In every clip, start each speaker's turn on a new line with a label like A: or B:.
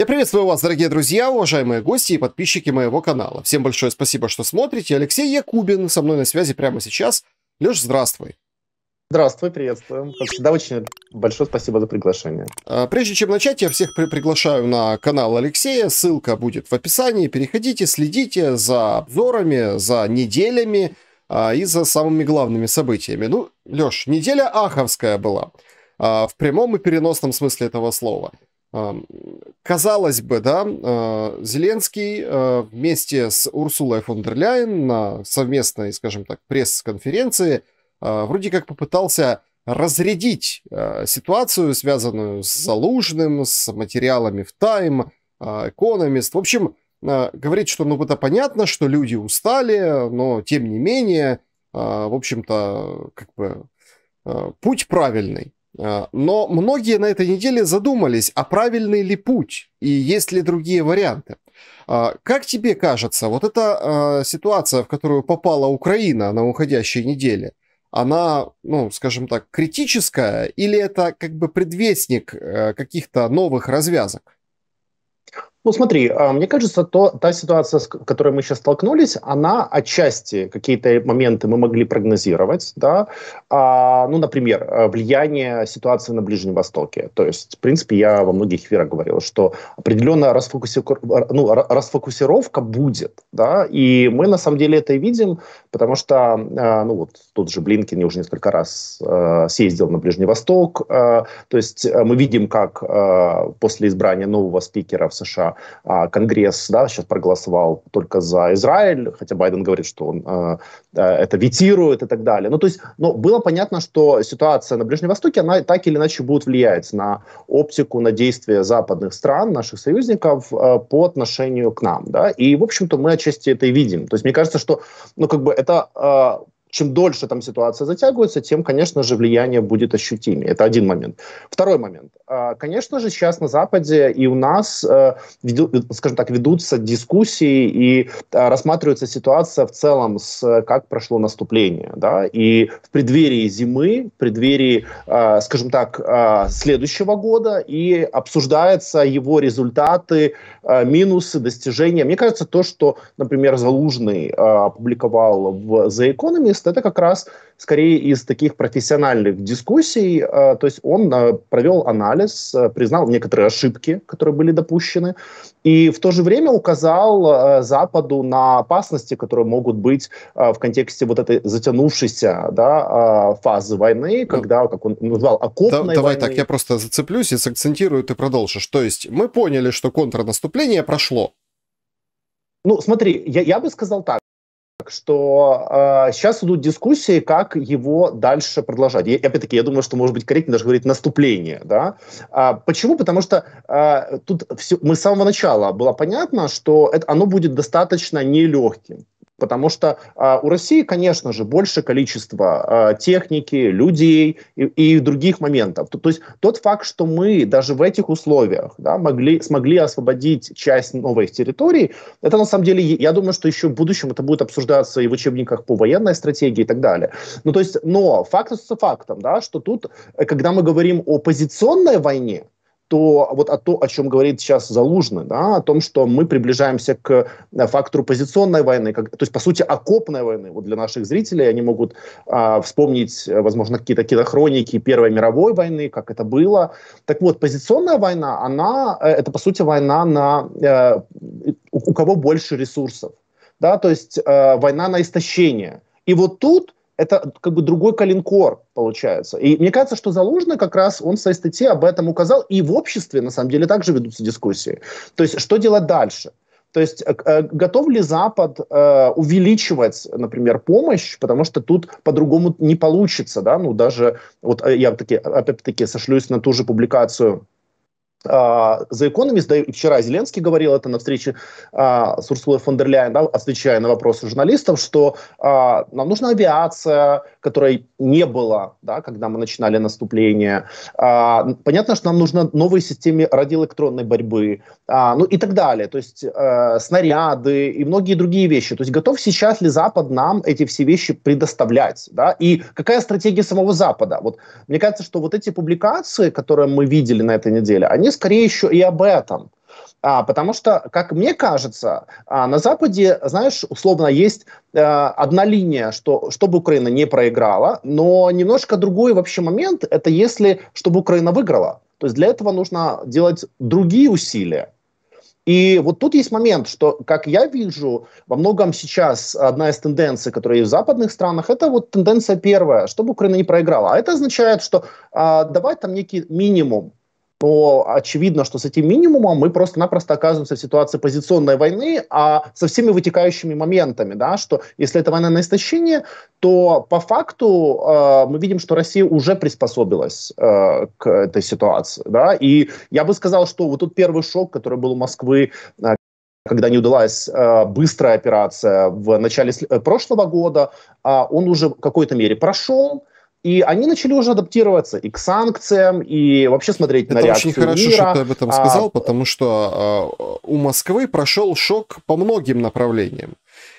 A: Я приветствую вас, дорогие друзья, уважаемые гости и подписчики моего канала. Всем большое спасибо, что смотрите. Алексей Якубин со мной на связи прямо сейчас. Леш, здравствуй.
B: Здравствуй, приветствую. Как всегда, очень большое спасибо за приглашение.
A: А, прежде чем начать, я всех при приглашаю на канал Алексея. Ссылка будет в описании. Переходите, следите за обзорами, за неделями а, и за самыми главными событиями. Ну, Леш, неделя аховская была. А, в прямом и переносном смысле этого слова. Казалось бы, да, а, Зеленский а, вместе с Урсулой фон дер Ляйен на совместной, скажем так, пресс-конференции а, вроде как попытался разрядить ситуацию, связанную с Залужным, с материалами в Тайм, Экономист. В общем, говорит, что ну это понятно, что люди устали, но тем не менее, в общем-то, как бы путь правильный. А, но многие на этой неделе задумались, а правильный ли путь и есть ли другие варианты. А, как тебе кажется, вот эта а, ситуация, в которую попала Украина на уходящей неделе, она, ну, скажем так, критическая или это как бы предвестник э, каких-то новых развязок?
B: Ну, смотри, а, мне кажется, то, та ситуация, с которой мы сейчас столкнулись, она отчасти какие-то моменты мы могли прогнозировать, да, а, ну, например, э, влияние ситуации на Ближнем Востоке. То есть, в принципе, я во многих эфирах говорил, что определенная расфокуси... ну, расфокусировка будет, да, и мы на самом деле это и видим, потому что, а, ну, вот тот же Блинкин, уже несколько раз э, съездил на Ближний Восток, э. то есть мы видим, как после избрания нового спикера в США а, Конгресс да, сейчас проголосовал только за Израиль, хотя Байден говорит, что он а, а, это витирует и так далее. Ну, то есть, но ну, было понятно, что ситуация на Ближнем Востоке, она так или иначе будет влиять на оптику, на действия западных стран, наших союзников по отношению к нам, да, и, в общем-то, мы отчасти это и видим. То есть, мне кажется, что, ну, как бы это чем дольше там ситуация затягивается, тем, конечно же, влияние будет ощутимее. Это один момент. Второй момент. А, конечно же, сейчас на Западе и у нас, э, скажем так, ведутся дискуссии и а, рассматривается ситуация в целом с как прошло наступление. Да? И в преддверии зимы, в преддверии, а, скажем так, следующего года и обсуждаются его результаты, минусы, достижения. Мне кажется, то, что, например, Залужный опубликовал в The Economist, журналист, это как раз скорее из таких профессиональных дискуссий. А, то есть он а, провел анализ, а, признал некоторые ошибки, которые были допущены, и в то же время указал Западу на опасности, которые могут быть в контексте вот этой затянувшейся да, фазы войны, когда, как он назвал, окопной да, Давай так,
A: я просто зацеплюсь и сакцентирую, ты продолжишь. То есть мы поняли, что
B: контрнаступление прошло. Ну, смотри, я, я бы сказал так. Так что э, а, сейчас идут дискуссии, как его дальше продолжать. И опять-таки, я думаю, что может быть корректнее даже говорить наступление. Да? А, почему? Потому что э, тут все, мы с самого начала было понятно, что это, оно будет достаточно нелегким. Потому что э, у России, конечно же, больше количество э, а, техники, людей и, и других моментов. То, то есть тот факт, что мы даже в этих условиях да, могли, смогли освободить часть новой территории, это на самом деле, я думаю, что еще в будущем это будет обсуждаться и в учебниках по военной стратегии и так далее. Ну, то есть, но факт с фактом, да, что тут, э, когда мы говорим о позиционной войне, то вот о, том, о чем говорит сейчас Залужный, да, о том, что мы приближаемся к э, фактору позиционной войны, как, то есть, по сути, окопной войны. Вот для наших зрителей они могут а, вспомнить, э, возможно, какие-то кинохроники Первой мировой войны, как это было. Так вот, позиционная война, она, э, это, по сути, война на э, у, у кого больше ресурсов. Да, то есть э, война на истощение. И вот тут это как бы другой калинкор получается. И мне кажется, что Залужный как раз, он в своей статье об этом указал, и в обществе, на самом деле, также ведутся дискуссии. То есть, что делать дальше? То есть э, э готов ли Запад э, увеличивать, например, помощь, потому что тут по-другому не получится, да, ну даже вот э, я таки, опять-таки сошлюсь на ту же публикацию а, за экономист. да и вчера Зеленский говорил это на встрече а, с Урсулой фон дер Ляйен, да, отвечая на вопросы журналистов, что а, нам нужна авиация, которой не было, да, когда мы начинали наступление. А, понятно, что нам нужно новые системы радиоэлектронной борьбы, а, ну и так далее. То есть э, снаряды и многие другие вещи. То есть готов сейчас ли Запад нам эти все вещи предоставлять? Да? И какая стратегия самого Запада? Вот мне кажется, что вот эти публикации, которые мы видели на этой неделе, они скорее еще и об этом. А, потому что, как мне кажется, а, на Западе, знаешь, условно есть а, одна линия, что чтобы Украина не проиграла, но немножко другой вообще момент, это если, чтобы Украина выиграла. То есть для этого нужно делать другие усилия. И вот тут есть момент, что, как я вижу, во многом сейчас одна из тенденций, которая есть в западных странах, это вот тенденция первая, чтобы Украина не проиграла. А это означает, что а, давать там некий минимум то очевидно, что с этим минимумом мы просто-напросто оказываемся в ситуации позиционной войны, а со всеми вытекающими моментами, да, что если это война на истощение, то по факту э, мы видим, что Россия уже приспособилась э, к этой ситуации, да, и я бы сказал, что вот тут первый шок, который был у Москвы, э, когда не удалась э, быстрая операция в начале э, прошлого года, э, он уже в какой-то мере прошел, и они начали уже адаптироваться и к санкциям, и вообще смотреть Это на реакцию Это очень хорошо, мира. что ты об этом а, сказал, а...
A: потому что а, у Москвы прошел шок по многим направлениям.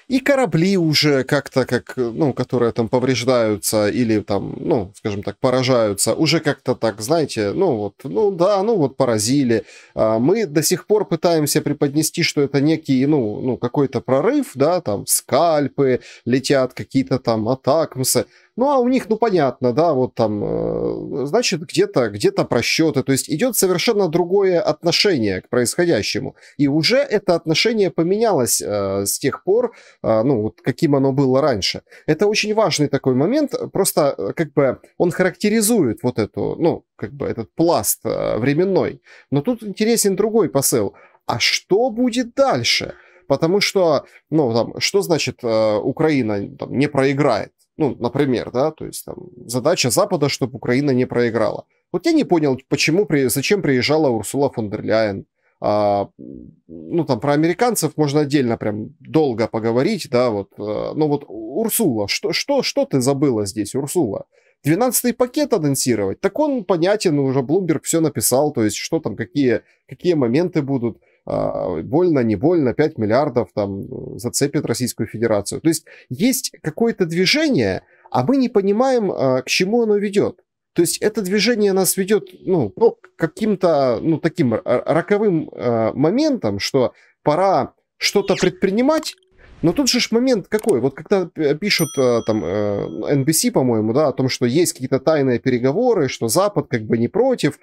A: И корабли уже как-то, как, ну, которые там повреждаются или там, ну, скажем так, поражаются, уже как-то так, знаете, ну вот, ну да, ну вот поразили. А мы до сих пор пытаемся преподнести, что это некий, ну, ну какой-то прорыв, да, там скальпы летят, какие-то там атакмсы. Ну, а у них, ну, понятно, да, вот там, э, значит, где-то где то просчеты. То есть идет совершенно другое отношение к происходящему. И уже это отношение поменялось э, с тех пор, э, ну, вот каким оно было раньше. Это очень важный такой момент. Просто, э, как бы, он характеризует вот эту, ну, как бы, этот пласт э, временной. Но тут интересен другой посыл. А что будет дальше? Потому что, ну, там, что значит э, Украина там, не проиграет? Ну, например, да, то есть там задача Запада, чтобы Украина не проиграла. Вот я не понял, почему, зачем приезжала Урсула фон дер Ляйен. А, ну, там про американцев можно отдельно прям долго поговорить, да, вот. Э, но вот Урсула, что, что, что ты забыла здесь, Урсула? 12 пакет анонсировать, так он понятен, уже Блумберг все написал, то есть что там, какие, какие моменты будут. А, больно, не больно, 5 миллиардов там э, зацепит Российскую Федерацию. То есть есть какое-то движение, а мы не понимаем, а, к чему оно ведет. То есть это движение нас ведет ну, ну к каким-то ну, таким роковым э, моментам, что пора что-то предпринимать, но тут же момент какой? Вот когда пишут э, там NBC, э, по-моему, да, о том, что есть какие-то тайные переговоры, что Запад как бы не против.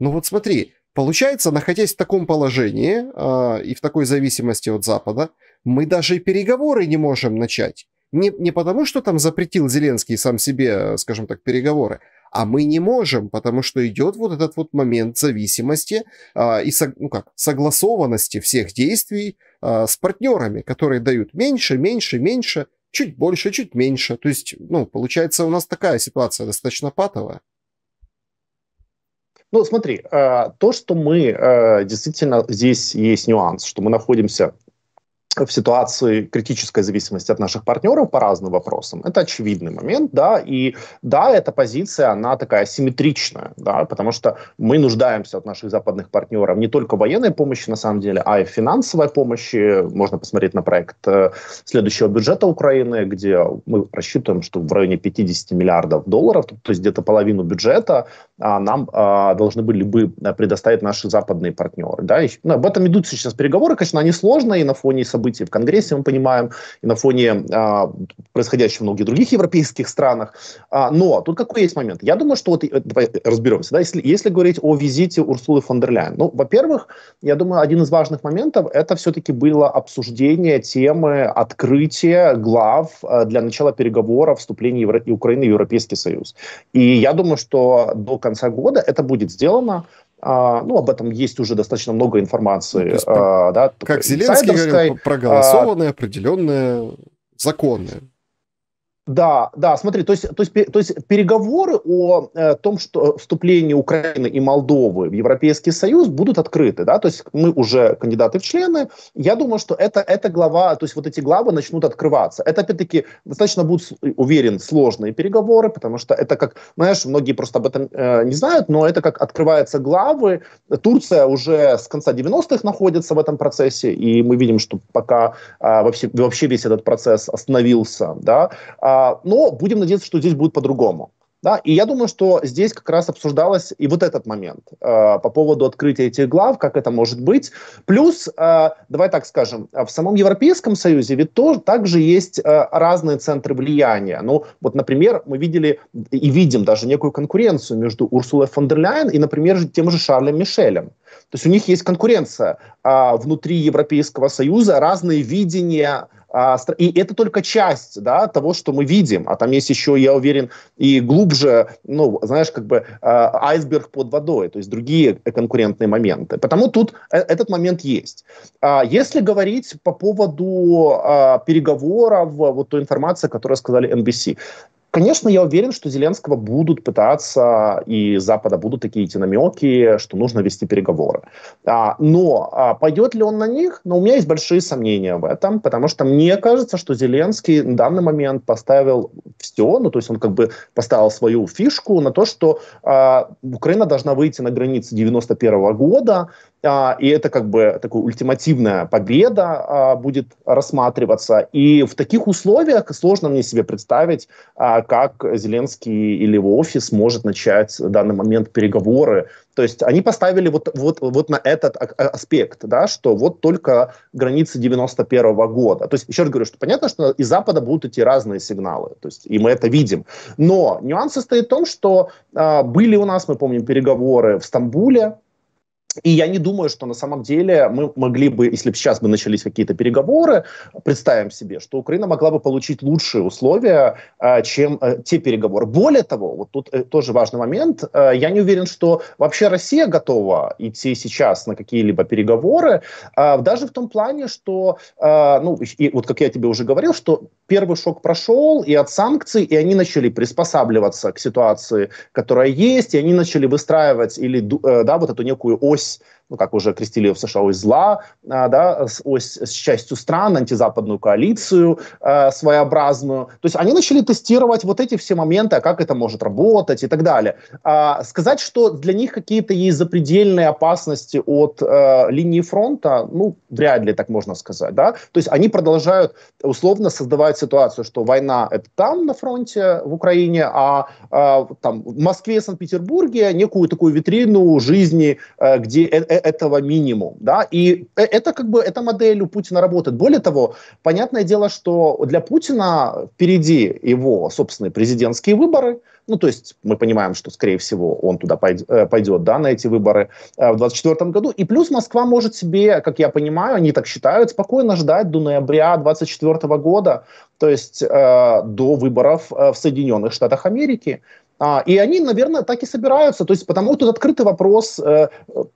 A: Ну вот смотри, Получается, находясь в таком положении э, и в такой зависимости от Запада, мы даже и переговоры не можем начать. Не, не потому, что там запретил Зеленский сам себе, э, скажем так, переговоры, а мы не можем, потому что идет вот этот вот момент зависимости э, и со, ну как, согласованности всех действий э, с партнерами, которые дают меньше, меньше, меньше, чуть больше, чуть меньше. То есть, ну, получается, у нас такая ситуация достаточно патовая.
B: Ну, смотри, э, то, что мы э, действительно здесь есть нюанс, что мы находимся в ситуации критической зависимости от наших партнеров по разным вопросам. Это очевидный момент, да, и да, эта позиция, она такая симметричная, да, потому что мы нуждаемся от наших западных партнеров не только в военной помощи, на самом деле, а и в финансовой помощи. Можно посмотреть на проект э, следующего бюджета Украины, где мы рассчитываем, что в районе 50 миллиардов долларов, то есть где-то половину бюджета а, нам а, должны были бы э, предоставить наши западные партнеры. Да? ну, об этом идут сейчас переговоры, конечно, они сложные и на фоне событий в Конгрессе, мы понимаем, и на фоне а, происходящего в многих других европейских странах. но тут какой есть момент? Я думаю, что вот э, давай разберемся. Да? Если, если говорить о визите Урсулы фон дер Ляйен, ну, во-первых, я думаю, один из важных моментов это все-таки было обсуждение темы открытия глав э, для начала переговоров вступления Евро- Украины в Европейский Союз. И я думаю, что до конца года это будет сделано. А, ну, об этом есть уже достаточно много информации. Ну, есть, а, да, как Зеленский говорил, проголосованное,
A: а, определенное, законное.
B: Да, да, смотри, то есть, то есть, то есть переговоры о э, том, что вступление Украины и Молдовы в Европейский Союз будут открыты, да, то есть мы уже кандидаты в члены, я думаю, что это, это глава, то есть вот эти главы начнут открываться. Это, опять-таки, достаточно будут, уверен, сложные переговоры, потому что это как, знаешь, многие просто об этом э, не знают, но это как открываются главы. Турция уже с конца 90-х находится в этом процессе, и мы видим, что пока э, вообще, вообще весь этот процесс остановился, да, а, а, но будем надеяться, что здесь будет по-другому. Да, и я думаю, что здесь как раз обсуждалось и вот этот момент э, по поводу открытия этих глав, как это может быть. Плюс, э, давай так скажем, в самом Европейском Союзе ведь тоже также есть э, разные центры влияния. Ну, вот, например, мы видели и видим даже некую конкуренцию между Урсулой фон дер Ляйен и, например, тем же Шарлем Мишелем. То есть у них есть конкуренция э, внутри Европейского Союза, разные видения а, и это только часть да, того, что мы видим. А там есть еще, я уверен, и глубже, ну, знаешь, как бы а, айсберг под водой, то есть другие конкурентные моменты. Потому тут э, этот момент есть. А, если говорить по поводу переговоров, вот той информации, которую сказали NBC, Конечно, я уверен, что Зеленского будут пытаться, и Запада будут такие эти намеки, что нужно вести переговоры. А, но а пойдет ли он на них? Но у меня есть большие сомнения в этом, потому что мне кажется, что Зеленский на данный момент поставил все, ну то есть он как бы поставил свою фишку на то, что а, Украина должна выйти на границы 91 года, а, и это как бы такая ультимативная победа а, будет рассматриваться. И в таких условиях сложно мне себе представить, а, как Зеленский или его офис может начать в данный момент переговоры. То есть они поставили вот, вот, вот на этот аспект, да, что вот только границы 91 -го года. То есть еще раз говорю, что понятно, что из Запада будут идти разные сигналы, то есть и мы это видим. Но нюанс состоит в том, что э, были у нас, мы помним, переговоры в Стамбуле, и я не думаю, что на самом деле мы могли бы, если бы сейчас бы начались какие-то переговоры, представим себе, что Украина могла бы получить лучшие условия, а, чем э, те переговоры. Более того, вот тут э, тоже важный момент, э, я не уверен, что вообще Россия готова идти сейчас на какие-либо переговоры, а, даже в том плане, что, а, ну, и вот как я тебе уже говорил, что первый шок прошел и от санкций, и они начали приспосабливаться к ситуации, которая есть, и они начали выстраивать или, да, вот эту некую ось course ну, как уже крестили ее в США, ось зла, а, да, ось с частью стран, антизападную коалицию э, своеобразную. То есть они начали тестировать вот эти все моменты, а как это может работать и так далее. А сказать, что для них какие-то есть запредельные опасности от э, линии фронта, ну, вряд ли так можно сказать, да. То есть они продолжают условно создавать ситуацию, что война это там на фронте в Украине, а э, там в Москве и Санкт-Петербурге некую такую витрину жизни, э, где э, э этого минимум, да, и э, это как бы, эта модель у Путина работает. Более того, понятное дело, что для Путина впереди его собственные президентские выборы, ну, то есть мы понимаем, что, скорее всего, он туда э, пойдет, да, на эти выборы э, в 2024 году. И плюс Москва может себе, как я понимаю, они так считают, спокойно ждать до ноября 2024 года, то есть э, до выборов в Соединенных Штатах Америки. А, и они, наверное, так и собираются. То есть, потому тут открытый вопрос. Э,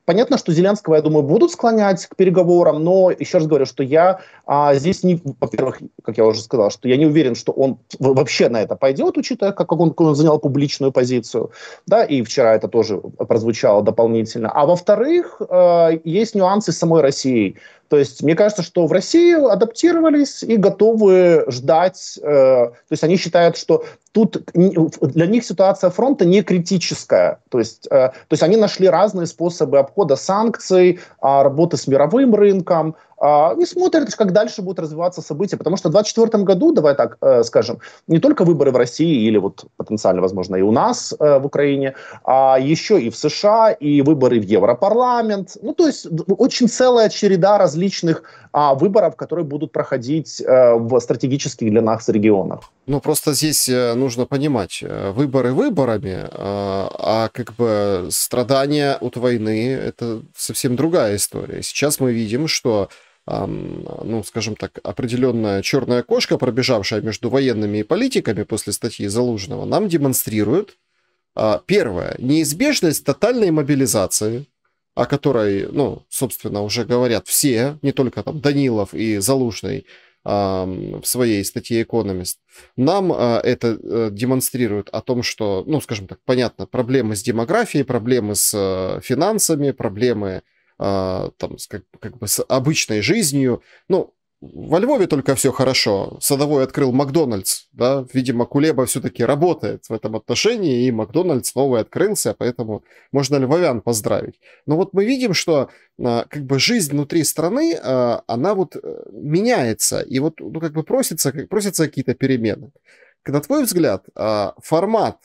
B: понятно, что Зеленского, я думаю, будут склонять к переговорам, но еще раз говорю, что я а, здесь не, во-первых, как я уже сказал, что я не уверен, что он вообще на это пойдет, учитывая, как он, как он занял публичную позицию. Да, и вчера это тоже прозвучало дополнительно. А во-вторых, э, есть нюансы с самой Россией. То есть мне кажется, что в России адаптировались и готовы ждать. Э, то есть они считают, что тут для них ситуация фронта не критическая. То есть, э, то есть они нашли разные способы обхода санкций, а, работы с мировым рынком, а, и смотрят, как дальше будут развиваться события. Потому что в 2024 году, давай так э, скажем, не только выборы в России или вот потенциально, возможно, и у нас э, в Украине, а еще и в США, и выборы в Европарламент. Ну, то есть очень целая череда различных а, выборов, которые будут проходить э, в стратегических для нас регионах.
A: Ну, просто здесь э, нужно понимать, э, выборы выборами, э, а как бы страдания от войны – это совсем другая история. Сейчас мы видим, что ну, скажем так, определенная черная кошка, пробежавшая между военными и политиками после статьи Залужного, нам демонстрирует, а, первое, неизбежность тотальной мобилизации, о которой, ну, собственно, уже говорят все, не только там Данилов и Залужный, в своей статье «Экономист». Нам а, это э, демонстрирует о том, что, ну, скажем так, понятно, проблемы с демографией, проблемы с э, финансами, проблемы а, там, как, как бы с обычной жизнью. Ну, во Львове только все хорошо. Садовой открыл Макдональдс, да, видимо, Кулеба все-таки работает в этом отношении, и Макдональдс новый открылся, поэтому можно львовян поздравить. Но вот мы видим, что а, как бы жизнь внутри страны, а, она вот э, меняется, и вот ну, как бы просится, как, просятся какие-то перемены. На твой взгляд, формат,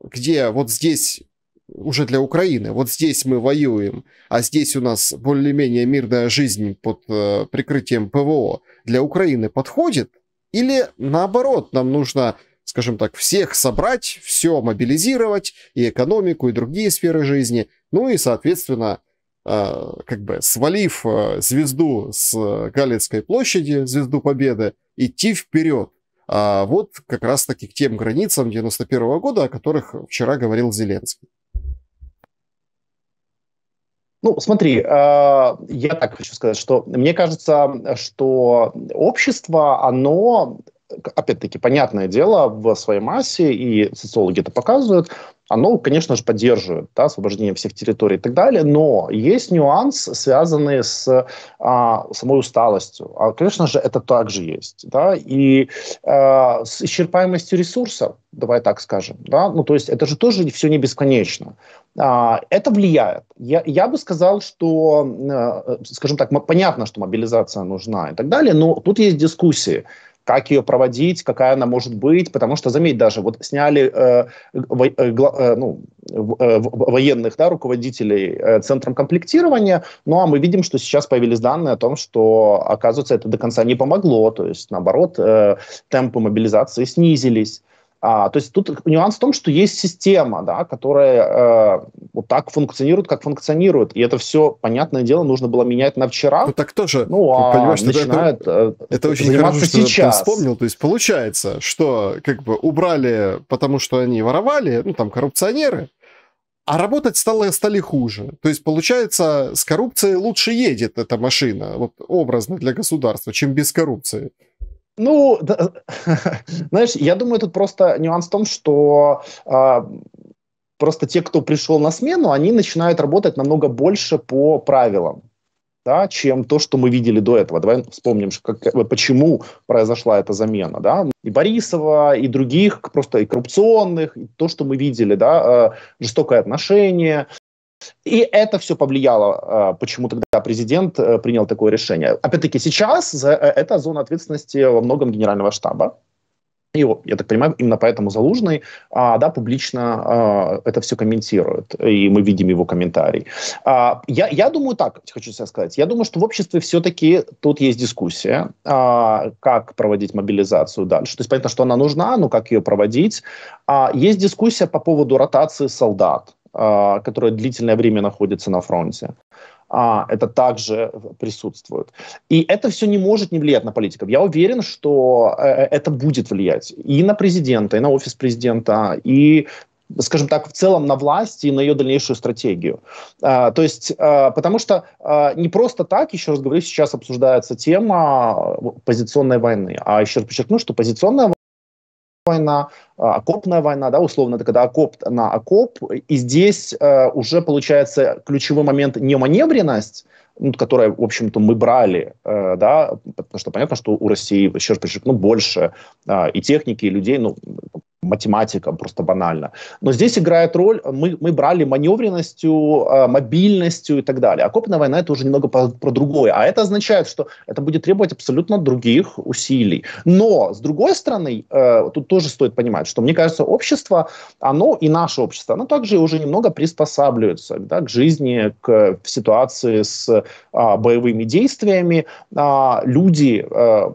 A: где вот здесь уже для Украины. Вот здесь мы воюем, а здесь у нас более-менее мирная жизнь под э, прикрытием ПВО для Украины подходит? Или наоборот, нам нужно, скажем так, всех собрать, все мобилизировать, и экономику, и другие сферы жизни, ну и, соответственно, э, как бы свалив э, звезду с Галицкой площади, звезду Победы, идти вперед. А вот как раз-таки к тем границам 91 -го года, о которых вчера говорил Зеленский.
B: Ну, смотри, э, я так хочу сказать, что мне кажется, что общество, оно опять-таки, понятное дело, в своей массе, и социологи это показывают, оно, конечно же, поддерживает да, освобождение всех территорий и так далее, но есть нюанс, связанный с а, самой усталостью. А, конечно же, это также есть. Да, и а, с исчерпаемостью ресурсов, давай так скажем. Да, ну, то есть это же тоже все не бесконечно. А, это влияет. Я, я бы сказал, что, э, скажем так, понятно, что мобилизация нужна и так далее, но тут есть дискуссии как ее проводить, какая она может быть, потому что, заметь, даже вот сняли э, во, э, э, ну, э, военных да, руководителей э, центром комплектирования, ну а мы видим, что сейчас появились данные о том, что, оказывается, это до конца не помогло, то есть, наоборот, э, темпы мобилизации снизились, а, то есть тут нюанс в том, что есть система, да, которая э, вот так функционирует, как функционирует. И это все, понятное дело, нужно было менять на вчера. Ну так тоже, ну, а понимаешь, ну, начинают это, это очень заниматься хорошо, сейчас. Что ты
A: вспомнил. То есть получается, что как бы убрали, потому что они воровали, ну там коррупционеры, а работать стало, стали хуже. То есть, получается, с коррупцией лучше едет эта машина,
B: вот образно для государства, чем без коррупции. Ну, да, знаешь, я думаю, тут просто нюанс в том, что э, просто те, кто пришел на смену, они начинают работать намного больше по правилам. Да, чем то, что мы видели до этого. Давай вспомним, как, почему произошла эта замена. Да? И Борисова, и других, просто и коррупционных, и то, что мы видели, да, э, жестокое отношение, и это все повлияло, а, почему тогда президент э, принял такое решение. Опять-таки, сейчас э, это зона ответственности во многом генерального штаба. И, я так понимаю, именно поэтому Залужный а, да, публично а, это все комментирует, и мы видим его комментарий. А, я, я думаю так, хочу сказать, я думаю, что в обществе все-таки тут есть дискуссия, а, как проводить мобилизацию дальше. То есть понятно, что она нужна, но как ее проводить. А, есть дискуссия по поводу ротации солдат а, которая длительное время находится на фронте. А, это также присутствует. И это все не может не влиять на политиков. Я уверен, что э, э, это будет влиять и на президента, и на офис президента, и скажем так, в целом на власть и на ее дальнейшую стратегию. А, то есть, а, потому что а, не просто так, еще раз говорю, сейчас обсуждается тема позиционной войны. А еще раз подчеркну, что позиционная война, окопная война, да, условно, это когда окоп на окоп, и здесь э, уже получается ключевой момент не маневренность, ну, которое, в общем-то, мы брали, э, да, потому что понятно, что у России, еще раз подчеркну, больше э, и техники, и людей, ну, математикам, просто банально. Но здесь играет роль, мы, мы брали маневренностью, а, мобильностью и так далее. Окопная война это уже немного про, про другое. А это означает, что это будет требовать абсолютно других усилий. Но, с другой стороны, э, тут тоже стоит понимать, что, мне кажется, общество, оно и наше общество, оно также уже немного приспосабливается да, к жизни, к ситуации с а, боевыми действиями. А, люди а,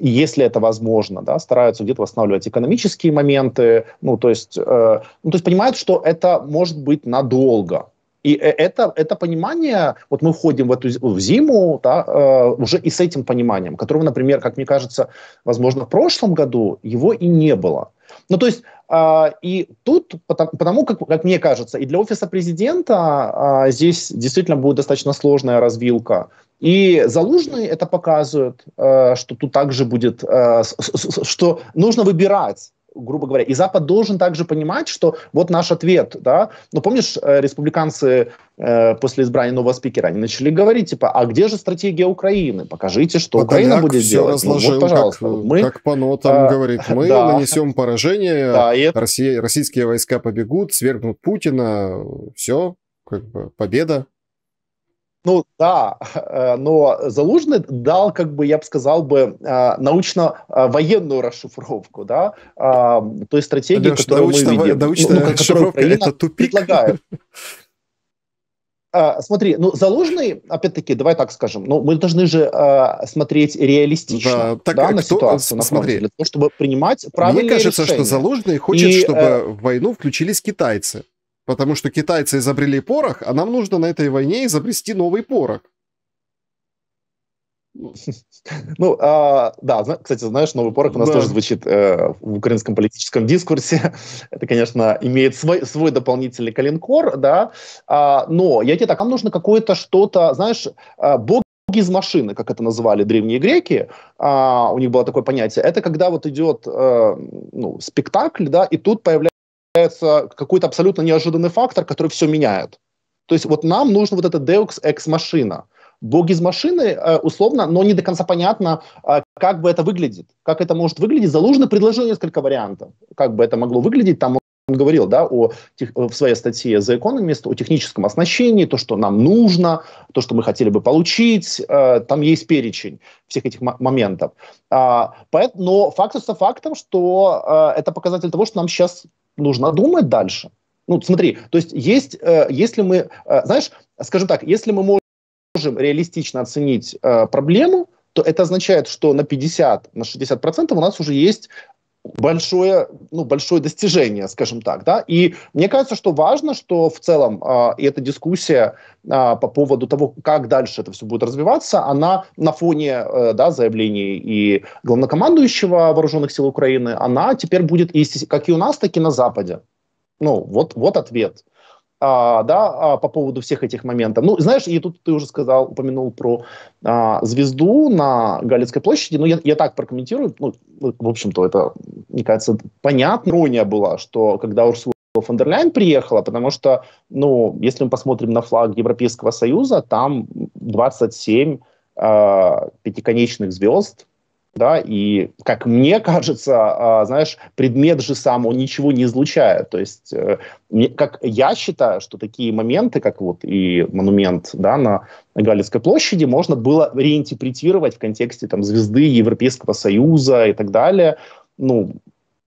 B: если это возможно, да, стараются где-то восстанавливать экономические моменты, ну, то есть, э, ну, то есть понимают, что это может быть надолго, и э, это, это понимание, вот мы входим в эту в зиму да, э, уже и с этим пониманием, которого, например, как мне кажется, возможно, в прошлом году его и не было. Ну, то есть, э, и тут, потому, потому как, как мне кажется, и для офиса президента э, здесь действительно будет достаточно сложная развилка. И залужные это показывают, э, что тут также будет, э, что нужно выбирать грубо говоря. И Запад должен также понимать, что вот наш ответ, да, ну помнишь, э, республиканцы э, после избрания нового спикера, они начали говорить, типа, а где же стратегия Украины? Покажите, что Подоляк Украина будет все делать. Разложил, ну, вот, пожалуйста.
A: Как, мы, как по нотам а, говорит, мы да, нанесем поражение, да, и... Россия, российские войска побегут, свергнут Путина,
B: все, как бы победа. Ну да, э, но Залужный дал, как бы я бы сказал бы, э, научно-военную э, расшифровку, да, той стратегии, Потому которую мы видим. Научная ну, ну расшифровка Украина это тупик. предлагает. Смотри, ну, заложенный, опять-таки, давай так скажем, ну, мы должны же э, смотреть реалистично да, так, да, а на кто, ситуацию, на смотри, фронте, для того, чтобы принимать правильные Мне кажется, решения. что заложенный хочет, и, чтобы э... в войну включились китайцы. Потому что китайцы
A: изобрели порох, а нам нужно на этой войне изобрести новый порох.
B: Ну, а, да, кстати, знаешь, новый порох у нас да. тоже звучит э, в украинском политическом дискурсе. Это, конечно, имеет свой, свой дополнительный коленкор, да, а, но я тебе так, а нам нужно какое-то что-то, знаешь, э, бог из машины, как это называли древние греки, а, у них было такое понятие. Это когда вот идет э, ну, спектакль, да, и тут появляется появляется какой-то абсолютно неожиданный фактор, который все меняет. То есть вот нам нужен вот этот Deus Ex машина. Бог из машины, э, условно, но не до конца понятно, э, как бы это выглядит, как это может выглядеть. Залужный предложил несколько вариантов, как бы это могло выглядеть. Там он говорил, да, о, в своей статье The Economist о техническом оснащении, то, что нам нужно, то, что мы хотели бы получить, э, там есть перечень всех этих моментов. А, но факт со фактом, что э, это показатель того, что нам сейчас нужно думать дальше. Ну, смотри, то есть есть, э, если мы, знаешь, скажем так, если мы можем реалистично оценить проблему, то это означает, что на 50, на 60 процентов у нас уже есть большое, ну, большое достижение, скажем так, да, и мне кажется, что важно, что в целом э, эта дискуссия э, по поводу того, как дальше это все будет развиваться, она на фоне, э, да, заявлений и главнокомандующего вооруженных сил Украины, она теперь будет, и, как и у нас, так и на Западе. Ну, вот, вот ответ а, да, а, по поводу всех этих моментов. Ну, знаешь, и тут ты уже сказал, упомянул про а, звезду на Галицкой площади. Ну, я, я так прокомментирую. Ну, в общем-то, это, мне кажется, понятно. Ирония была, что когда Урсула фон дер Ляйн приехала, потому что, ну, если мы посмотрим на флаг Европейского Союза, там 27 э, а, пятиконечных звезд, да, и, как мне кажется, а, знаешь, предмет же сам, он ничего не излучает, то есть, э, как я считаю, что такие моменты, как вот и монумент, да, на Галицкой площади, можно было реинтерпретировать в контексте, там, звезды Европейского Союза и так далее, ну,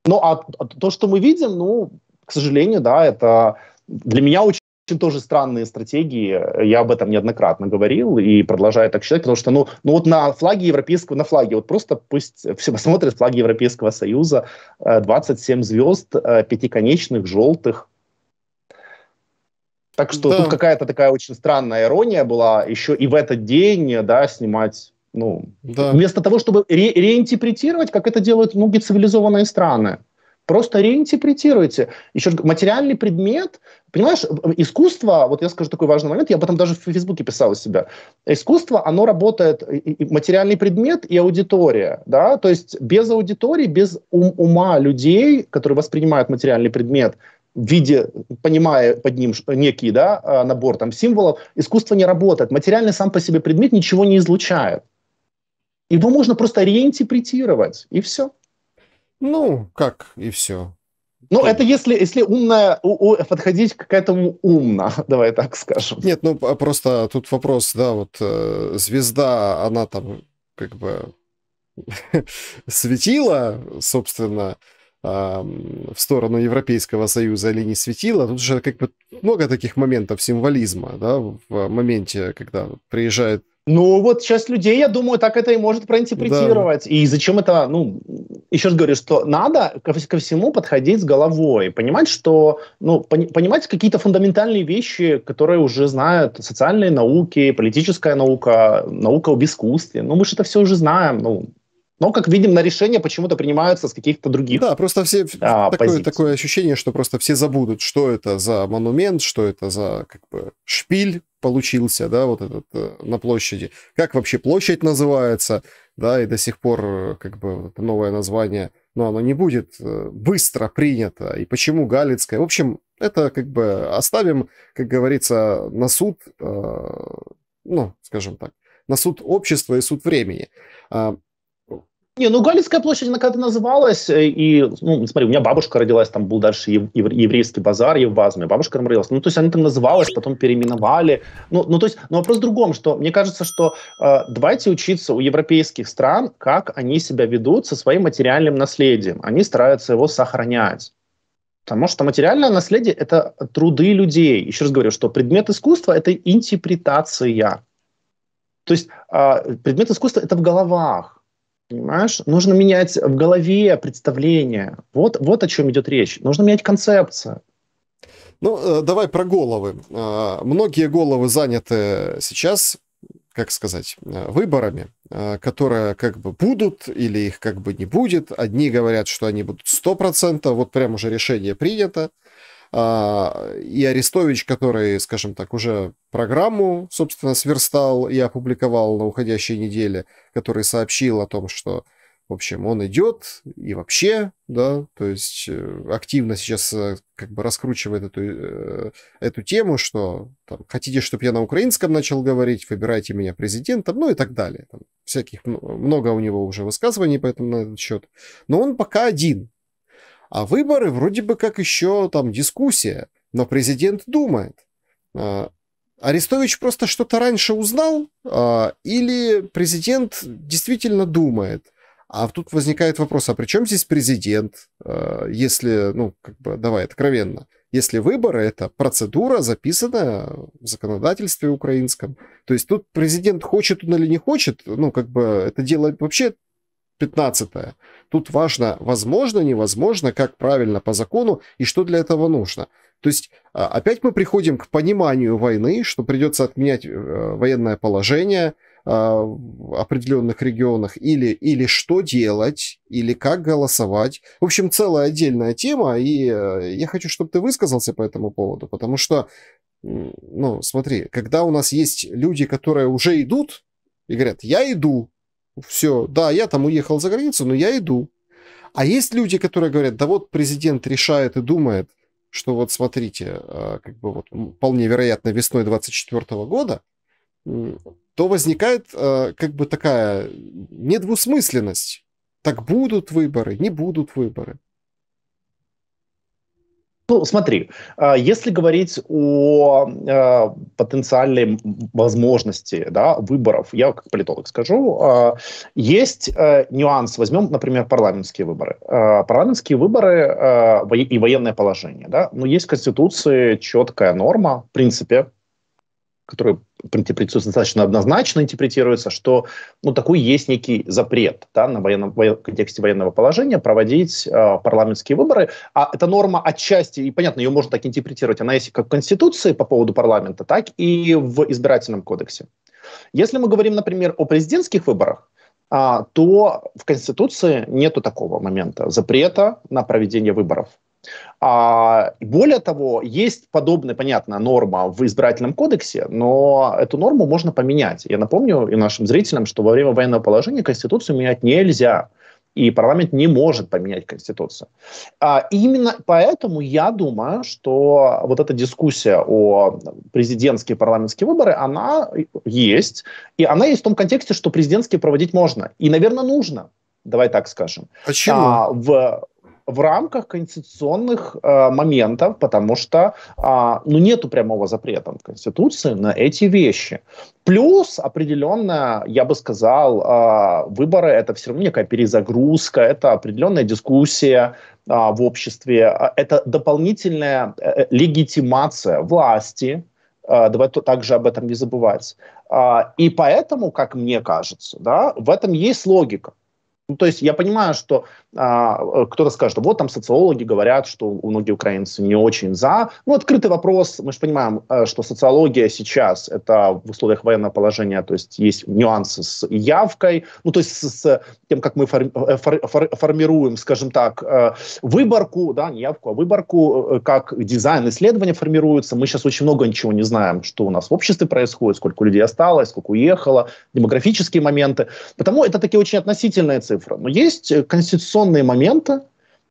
B: ну, а, а то, что мы видим, ну, к сожалению, да, это для меня очень очень тоже странные стратегии, э, я об этом неоднократно говорил и продолжаю так считать, потому что, ну, ну вот на флаге Европейского, на флаге, вот просто пусть все посмотрят флаги Европейского Союза, 27 э, звезд, э, пятиконечных, желтых, так что да. тут какая-то такая очень странная ирония была еще и в этот день, да, снимать, ну, да. вместо того, чтобы ре- реинтерпретировать, как это делают многие цивилизованные страны. Просто реинтерпретируйте. Еще материальный предмет, понимаешь, искусство, вот я скажу такой важный момент, я об этом даже в Фейсбуке писал у себя. Искусство, оно работает, и материальный предмет и аудитория, да, то есть без аудитории, без ум, ума людей, которые воспринимают материальный предмет, в виде, понимая под ним некий да, э, набор там, символов, искусство не работает. Материальный сам по себе предмет ничего не излучает. Его можно просто реинтерпретировать, и все. Ну, как и все. Ну, Что? это если, если умная, у, у, подходить к этому умно,
A: давай так скажем. Нет, ну, а просто тут вопрос, да, вот э, звезда, она там как бы светила, собственно, в сторону Европейского Союза или не светила. Тут же как бы много таких моментов символизма, да, в моменте, когда приезжает ну, вот часть людей,
B: я думаю, так это и может проинтерпретировать. Да. И зачем это, ну, еще раз говорю, что надо ко, ко всему подходить с головой, понимать, что, ну, пони, понимать какие-то фундаментальные вещи, которые уже знают социальные науки, политическая наука, наука об искусстве. Ну, мы же это все уже знаем, ну, но, как видим, на решения почему-то принимаются с каких-то других. Да, просто все
A: а, такое, такое ощущение, что просто все забудут, что это за монумент, что это за как бы шпиль, получился, да, вот этот э, на площади. Как вообще площадь называется, да, и до сих пор э, как бы новое название, но ну, оно не будет э, быстро принято. И почему Галицкая? В общем, это как бы оставим, как говорится, на суд, ну, скажем так, на суд общества
B: и суд времени. А, не, ну Галицкая площадь, она когда-то называлась, э, и, ну, смотри, у меня бабушка родилась, там был дальше ев- еврейский базар Еввазме, бабушка там родилась. Ну, то есть они там называлась, потом переименовали. Ну, ну то есть, но вопрос в другом, что мне кажется, что э, давайте учиться у европейских стран, как они себя ведут со своим материальным наследием. Они стараются его сохранять. Потому что материальное наследие – это труды людей. Еще раз говорю, что предмет искусства – это интерпретация. То есть э, предмет искусства – это в головах. Понимаешь? Нужно менять в голове представление. Вот, вот о чем идет речь. Нужно менять концепцию. Ну, э, давай про головы.
A: А, многие головы заняты сейчас, как сказать, э, выборами, э, которые как бы будут или их как бы не будет. Одни говорят, что они будут 100%, вот прям уже решение принято. А, и Арестович, который, скажем так, уже программу, собственно, сверстал и опубликовал на уходящей неделе, который сообщил о том, что в общем, он идет и вообще, да, то есть э, активно сейчас э, как бы раскручивает эту, э, эту тему, что там, хотите, чтобы я на украинском начал говорить, выбирайте меня президентом, ну и так далее. Там, всяких много у него уже высказываний по этому на этот счет. Но он пока один, а выборы вроде бы как еще там дискуссия, но президент думает. А, Арестович просто что-то раньше узнал, а, или президент действительно думает. А тут возникает вопрос, а при чем здесь президент, а, если, ну, как бы, давай откровенно, если выборы — это процедура, записанная в законодательстве украинском. То есть тут президент хочет он или не хочет, ну, как бы, это дело вообще 15. Тут важно, возможно, невозможно, как правильно по закону и что для этого нужно. То есть а, опять мы приходим к пониманию войны, что придется отменять э, военное положение а, в определенных регионах, или, или что делать, или как голосовать. В общем, целая отдельная тема, и э, я хочу, чтобы ты высказался по этому поводу, потому что, ну, смотри, когда у нас есть люди, которые уже идут и говорят, я иду, все, да, я там уехал за границу, но я иду. А есть люди, которые говорят, да вот президент решает и думает, что вот смотрите, а, как бы вот вполне вероятно весной 24 года, то возникает а, как бы такая недвусмысленность. Так будут выборы, не будут выборы.
B: Ну, смотри, а, если говорить о а, потенциальной возможности да, выборов, я как политолог скажу, а, есть э, нюанс. Возьмем, например, парламентские выборы. Парламентские выборы э, и военное положение. Да? Но есть в Конституции четкая норма, в принципе, которые интерпретируется достаточно однозначно интерпретируется, что ну, такой есть некий запрет да, на военном, в контексте военного положения проводить э, парламентские выборы. А эта норма отчасти, и понятно, ее можно так интерпретировать, она есть как в Конституции по поводу парламента, так и в избирательном кодексе. Если мы говорим, например, о президентских выборах, а, то в Конституции нету такого момента запрета на проведение выборов. А, более того, есть подобная, понятная норма в избирательном кодексе, но эту норму можно поменять. Я напомню и нашим зрителям, что во время военного положения Конституцию менять нельзя. И парламент не может поменять Конституцию. А, именно поэтому я думаю, что вот эта дискуссия о президентские и парламентские выборы, она есть. И она есть в том контексте, что президентские проводить можно. И, наверное, нужно. Давай так скажем. Почему? А, а, в, в рамках конституционных э, моментов, потому что э, ну, нету прямого запрета в Конституции на эти вещи. Плюс определенно, я бы сказал, э, выборы это все равно некая перезагрузка, это определенная дискуссия э, в обществе, это дополнительная э, э легитимация власти, давай то также об этом не забывать. И поэтому, как мне кажется, да, в этом есть логика. Ну, то есть я понимаю, что а, э, кто-то скажет, вот там социологи говорят, что многие украинцы не очень за. Ну, открытый вопрос. Мы же понимаем, э, что социология сейчас, это в условиях военного положения, то есть есть нюансы с явкой, ну, то есть с, с тем, как мы фор, э, фор, фор, формируем, скажем так, выборку, да, не явку, а выборку, как дизайн исследования формируется. Мы сейчас очень много ничего не знаем, что у нас в обществе происходит, сколько людей осталось, сколько уехало, демографические моменты. Потому это такие очень относительные цифры цифра. Но есть э, конституционные моменты,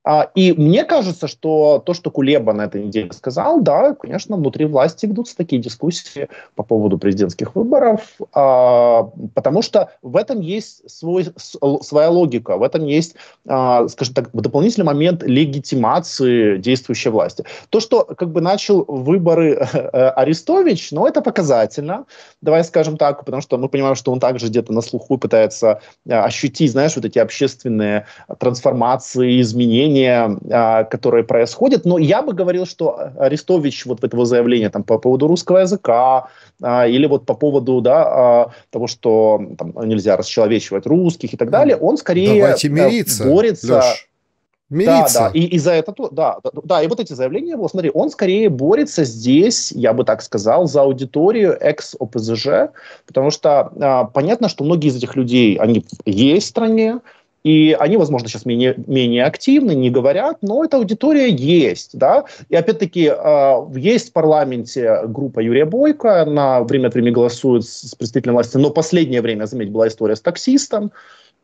B: а, и мне кажется, что то, что Кулеба на этой неделе сказал, да, конечно, внутри власти ведутся такие дискуссии по поводу президентских выборов, а, потому что в этом есть свой, своя логика, в этом есть, а, скажем так, дополнительный момент легитимации действующей власти. То, что как бы начал выборы э, э, Арестович, ну, это показательно, давай скажем так, потому что мы понимаем, что он также где-то на слуху пытается э, ощутить, знаешь, вот эти общественные трансформации, изменения, изменения, а, которые происходят. Но я бы говорил, что Арестович вот этого заявления там, по поводу русского языка а, или вот по поводу да, а, того, что там, нельзя расчеловечивать русских и так далее, он скорее э, мириться, борется... Леш. Мириться. Да, да, и, и за это, да, да, да, и вот эти заявления его, смотри, он скорее борется здесь, я бы так сказал, за аудиторию экс-ОПЗЖ, потому что а, понятно, что многие из этих людей, они есть в стране, и они, возможно, сейчас менее, менее активны, не говорят, но эта аудитория есть. Да? И опять-таки, а, есть в парламенте группа Юрия Бойко, она время от времени голосует с представителем власти, но последнее время, заметь, была история с таксистом,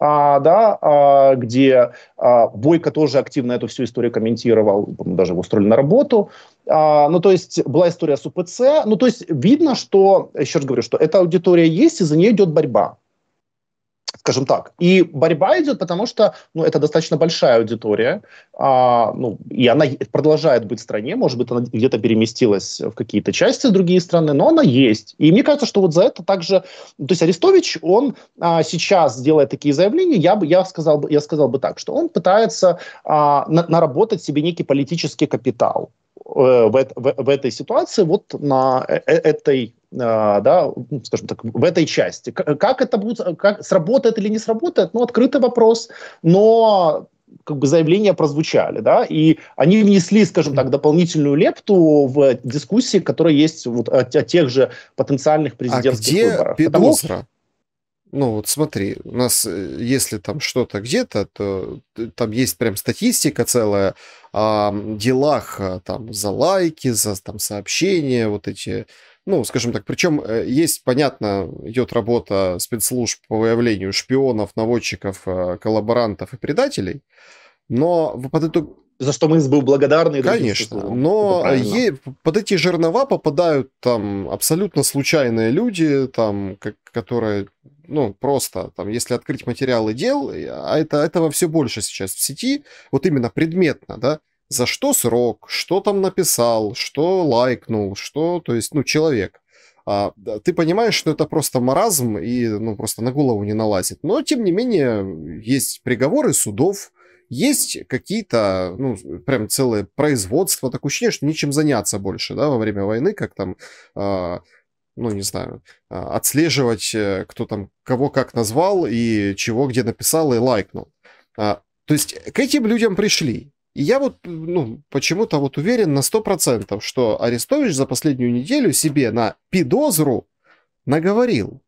B: а, да, а, где а, Бойко тоже активно эту всю историю комментировал, даже его устроили на работу. А, ну, то есть была история с УПЦ. Ну, то есть видно, что, еще раз говорю, что эта аудитория есть, и за нее идет борьба скажем так. И борьба идет, потому что ну, это достаточно большая аудитория, а, ну, и она продолжает быть в стране, может быть, она где-то переместилась в какие-то части другие страны, но она есть. И мне кажется, что вот за это также... Ну, то есть Арестович, он а, сейчас делает такие заявления, я, бы, я, сказал, бы, я сказал бы так, что он пытается а, на, наработать себе некий политический капитал э, в, в, в этой ситуации, вот на э, э, этой а, да, ну, скажем так, в этой части. Как это будет, как, сработает или не сработает, ну, открытый вопрос, но как бы заявления прозвучали, да, и они внесли, скажем так, дополнительную лепту в дискуссии, которая есть вот о, о тех же потенциальных а президентских а где выборах. Педостра? Потому...
A: Ну вот смотри, у нас э, если там что-то где-то, то там есть прям статистика целая о делах э, там за лайки, за там сообщения, вот эти ну, скажем так, причем э, есть, понятно, идет работа спецслужб по выявлению шпионов, наводчиков, э, коллаборантов и предателей, но под эту...
B: За что мы был благодарны. Конечно,
A: но е... под эти жернова попадают там абсолютно случайные люди, там, как... которые, ну, просто, там, если открыть материалы дел, а это, этого все больше сейчас в сети, вот именно предметно, да, за что срок, что там написал, что лайкнул, что, то есть, ну, человек. А, ты понимаешь, что это просто маразм и, ну, просто на голову не налазит. Но, тем не менее, есть приговоры судов, есть какие-то, ну, прям целое производство, такое ощущение, что нечем заняться больше, да, во время войны, как там, э, ну, не знаю, а, отслеживать, э, кто там, кого как назвал и чего где написал и лайкнул. А, то есть к этим людям пришли. И я вот ну, почему-то вот уверен на 100%, что Арестович за последнюю неделю себе на пидозру наговорил.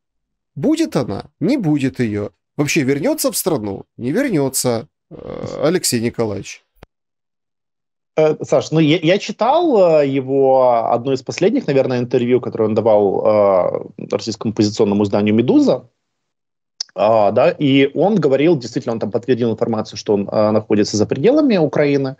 A: Будет она? Не будет ее. Вообще вернется в страну? Не вернется, э, Алексей Николаевич.
B: Э, Саш, ну я, я читал э, его одно из последних, наверное, интервью, которое он давал э, российскому позиционному изданию «Медуза», а, да, и он говорил, действительно, он там подтвердил информацию, что он а, находится за пределами Украины,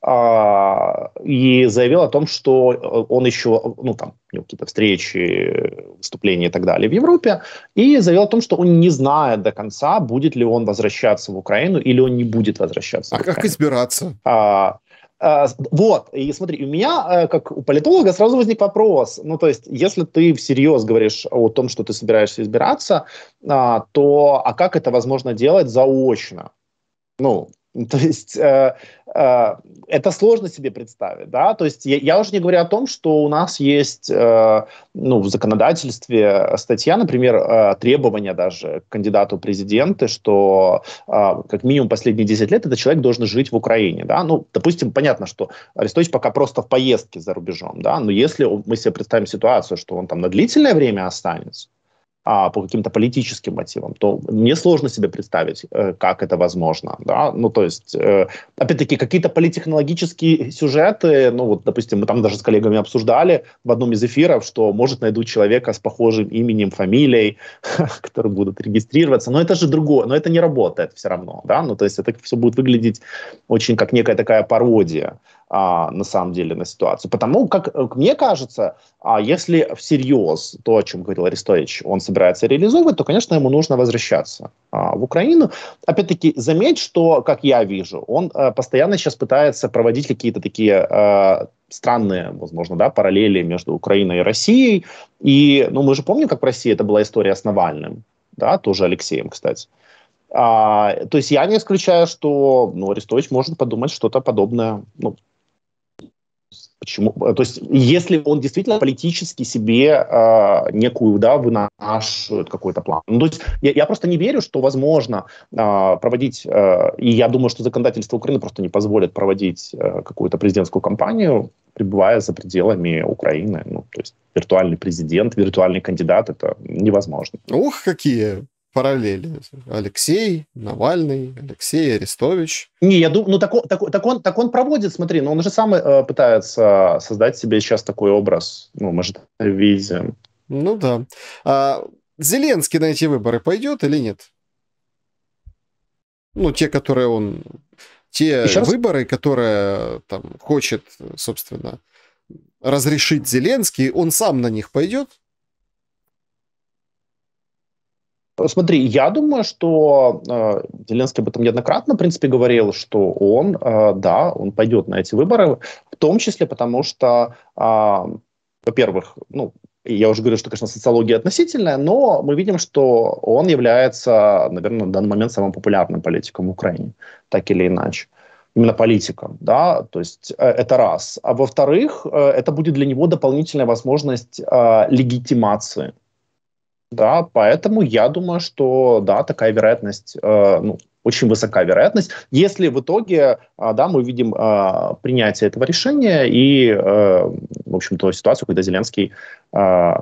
B: а, и заявил о том, что э, он еще, ну там, у него какие-то встречи, выступления и так далее в Европе, и заявил о том, что он не знает до конца, будет ли он возвращаться в Украину или он не будет возвращаться. А как избираться? А, а, вот, и смотри, у меня, э, как у политолога, сразу возник вопрос. Ну, то есть, если ты всерьез говоришь о том, что ты собираешься избираться, а, то а как это возможно делать заочно? Ну, То есть э, э, это сложно себе представить, да. То есть я, я уже не говорю о том, что у нас есть, э, ну, в законодательстве статья, например, э, требования даже к кандидату президента, что э, как минимум последние 10 лет этот человек должен жить в Украине, да. Ну, допустим, понятно, что Арестович пока просто в поездке за рубежом, да. Но если мы себе представим ситуацию, что он там на длительное время останется, а по каким-то политическим мотивам, то мне сложно себе представить, э, как это возможно. Да? Ну, то есть, э, опять-таки, какие-то политтехнологические сюжеты, ну, вот, допустим, мы там даже с коллегами обсуждали в одном из эфиров, что, может, найдут человека с похожим именем, фамилией, который будут регистрироваться, но это же другое, но это не работает все равно, да, ну, то есть это все будет выглядеть очень как некая такая пародия. А, на самом деле на ситуацию. Потому как э, мне кажется, а если всерьез то, о чем говорил Арестович, он собирается реализовывать, то, конечно, ему нужно возвращаться а, в Украину. Опять-таки, заметь, что, как я вижу, он э, постоянно сейчас пытается проводить какие-то такие э, странные, возможно, да, параллели между Украиной и Россией. И, ну, мы же помним, как в России это была история с Навальным, да, тоже Алексеем, кстати. А, то есть я не исключаю, что ну, Арестович может подумать что-то подобное. Ну, Почему? Э, то есть, если он действительно политически себе э, некую, да, вынашивает какой-то план. Ну, то есть, я, я просто не верю, что возможно э, проводить, э, и я думаю, что законодательство Украины просто не позволит проводить э, какую-то президентскую кампанию, пребывая за пределами Украины. Ну, то есть, виртуальный президент, виртуальный кандидат, это невозможно.
A: Ух, какие параллели.
B: Алексей, Навальный, Алексей Арестович. Не, я думаю, ну так он, так, так, он, так он проводит, смотри, но ну, он же сам э, пытается создать себе сейчас такой образ. Ну, мы же видим.
A: Ну да. А Зеленский на эти выборы пойдет или нет? Ну, те, которые он... Те Еще выборы, раз? которые там хочет, собственно, разрешить Зеленский, он сам
B: на них пойдет? Смотри, я думаю, что э, Зеленский об этом неоднократно, в принципе, говорил, что он, э, да, он пойдет на эти выборы, в том числе потому, что, э, во-первых, ну, я уже говорил, что, конечно, социология относительная, но мы видим, что он является, наверное, на данный момент самым популярным политиком в Украине, так или иначе. именно политиком, да, то есть э, это раз. А во-вторых, э, это будет для него дополнительная возможность э, легитимации да, поэтому я думаю, что да, такая вероятность, э, ну, очень высокая вероятность, если в итоге, э, да, мы видим э, принятие этого решения и, э, в общем-то, ситуацию, когда Зеленский э,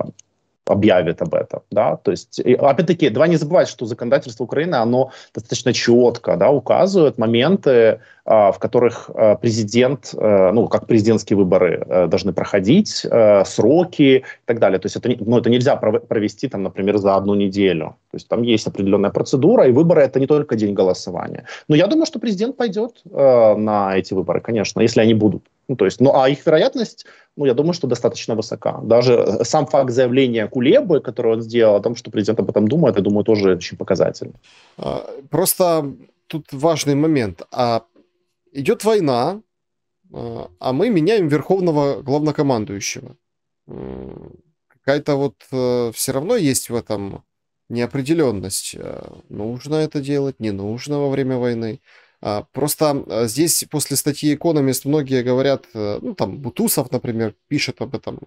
B: объявит об этом, да, то есть, опять-таки, давай не забывать, что законодательство Украины, оно достаточно четко, да, указывает моменты, а, в которых а, президент, э, ну, как президентские выборы э, должны проходить, э, сроки и так далее, то есть, это, ну, это нельзя провести, там, например, за одну неделю, то есть, там есть определенная процедура, и выборы это не только день голосования, но я думаю, что президент пойдет на эти выборы, конечно, если они будут. Ну, то есть, ну, а их вероятность, ну, я думаю, что достаточно высока. Даже э, сам факт заявления Кулебы, который он сделал, о том, что президент об этом думает, я думаю, тоже очень показательный. А, просто тут важный момент. А идет война,
A: а, а мы меняем верховного главнокомандующего. Какая-то вот э, все равно есть в этом неопределенность. Э, нужно это делать, не нужно во время войны. А, просто а, здесь после статьи Economist многие говорят, э, ну там Бутусов, например, пишет об этом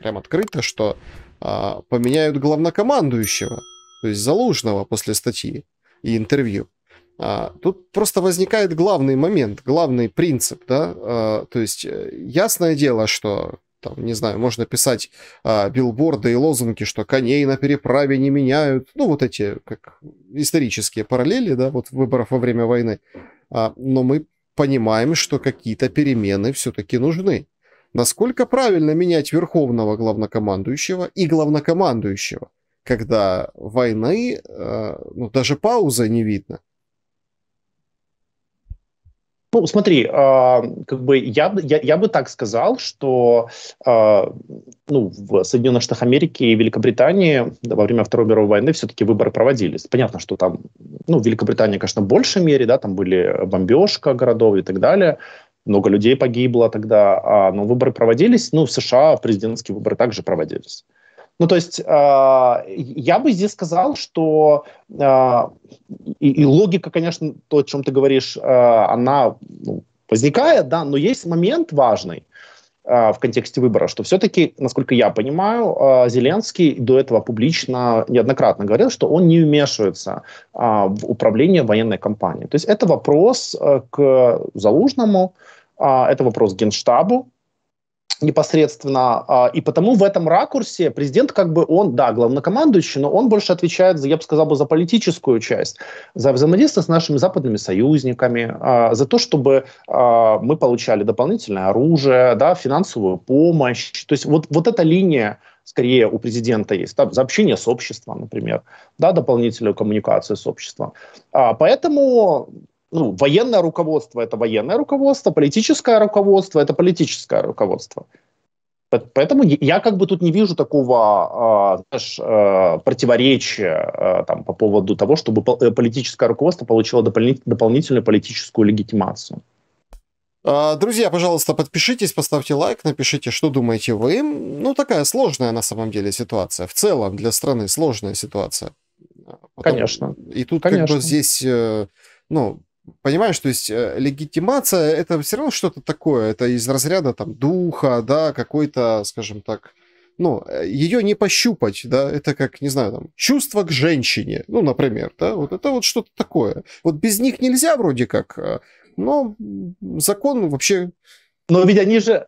A: прям открыто, что а, поменяют главнокомандующего, то есть Залужного после статьи и интервью. тут просто возникает главный момент, главный принцип, да, то есть э, ясное дело, что там, не знаю, можно писать а, билборды и лозунги, что коней на переправе не меняют, ну, вот эти как исторические параллели, да, вот выборов во время войны. А, но мы понимаем, что какие-то перемены все-таки нужны. Насколько правильно менять верховного главнокомандующего и главнокомандующего, когда войны, а, ну, даже паузы не видно?
B: Ну, смотри, э, как бы я, я, я бы так сказал, что э, ну, в Соединенных Штатах Америки и Великобритании во время Второй мировой войны все-таки выборы проводились. Понятно, что там, ну, Великобритания, конечно, в большей мере, да, там были бомбежка городов и так далее, много людей погибло тогда, а, но выборы проводились, ну, в США президентские выборы также проводились. Ну, то есть э, я бы здесь сказал, что э, и, и логика, конечно, то, о чем ты говоришь, э, она ну, возникает, да, но есть момент важный э, в контексте выбора, что все-таки, насколько я понимаю, э, Зеленский до этого публично неоднократно говорил, что он не вмешивается э, в управление военной кампанией. То есть это вопрос э, к Залужному, это вопрос к Генштабу, непосредственно. А, и потому в этом ракурсе президент как бы он, да, главнокомандующий, но он больше отвечает, за, я бы сказал, за политическую часть, за взаимодействие с нашими западными союзниками, а, за то, чтобы а, мы получали дополнительное оружие, да, финансовую помощь. То есть вот, вот эта линия скорее у президента есть, там, да, за общение с обществом, например, да, дополнительную коммуникацию с обществом. поэтому ну, военное руководство – это военное руководство, политическое руководство – это политическое руководство. Поэтому я как бы тут не вижу такого а, знаешь, э, противоречия э, там, по поводу того, чтобы э, политическое руководство получило дополнительную политическую легитимацию.
A: А, друзья, пожалуйста, подпишитесь, поставьте лайк, напишите, что думаете вы. Ну, такая сложная на самом деле ситуация. В целом для страны сложная ситуация. Потом, Конечно. И тут Конечно. как бы здесь ну, понимаешь, то есть э, легитимация это все равно что-то такое, это из разряда там духа, да, какой-то, скажем так, ну, э, ее не пощупать, да, это как, не знаю, там, чувство к женщине, ну, например, да, вот это вот что-то такое. Вот без них нельзя вроде как, э, но закон
B: вообще... Но ведь они же,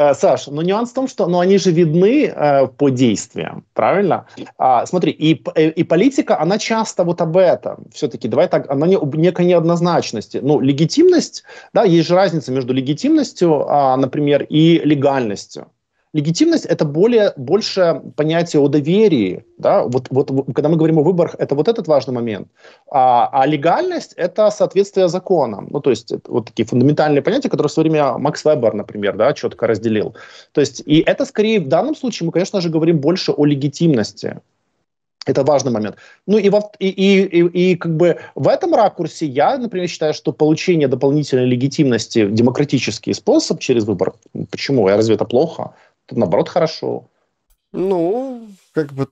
B: Э, Саш, но ну, нюанс в том, что ну, они же видны э, по действиям, правильно? А, смотри, и, э, и политика, она часто вот об этом. Все-таки давай так, она не, некой неоднозначности. Ну, легитимность, да, есть же разница между легитимностью, а, например, и легальностью. Легитимность – это более, больше понятие о доверии. Да? Вот, вот, когда мы говорим о выборах, это вот этот важный момент. А, а легальность – это соответствие законам. Ну, то есть вот такие фундаментальные понятия, которые в свое время Макс Вебер, например, да, четко разделил. То есть и это скорее в данном случае мы, конечно же, говорим больше о легитимности. Это важный момент. Ну и, во, и, и, и, и как бы в этом ракурсе я, например, считаю, что получение дополнительной легитимности демократический способ через выбор, почему? А разве это плохо? Тут наоборот хорошо. Ну,
A: как бы